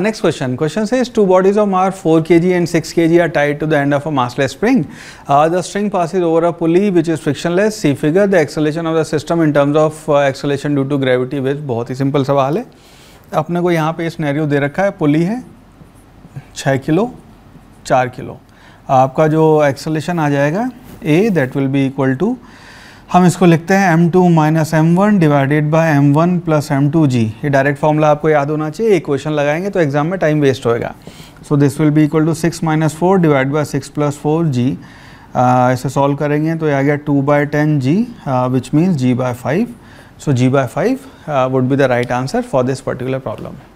next question question says two bodies of mass four K G and six K G are tied to the end of a massless spring the string pass passes over a pulley which is frictionless see figure the acceleration of the system in terms of acceleration due to gravity which बहुत ही simple सवाल है अपने को यहाँ पे scenario दे रखा है पुली है छः किलो चार किलो आपका जो एक्सलेशन आ जाएगा a that will be equal to हम इसको लिखते हैं m2 two minus M one divided by M one plus M two G ये डायरेक्ट फॉर्मूला आपको याद होना चाहिए एक क्वेश्चन लगाएंगे तो एग्जाम में टाइम वेस्ट होएगा so this will be equal to six minus four divide by six plus four G इसे सॉल्व करेंगे तो ये आ गया two by ten G which means G by five so G by five would be the right answer for this particular problem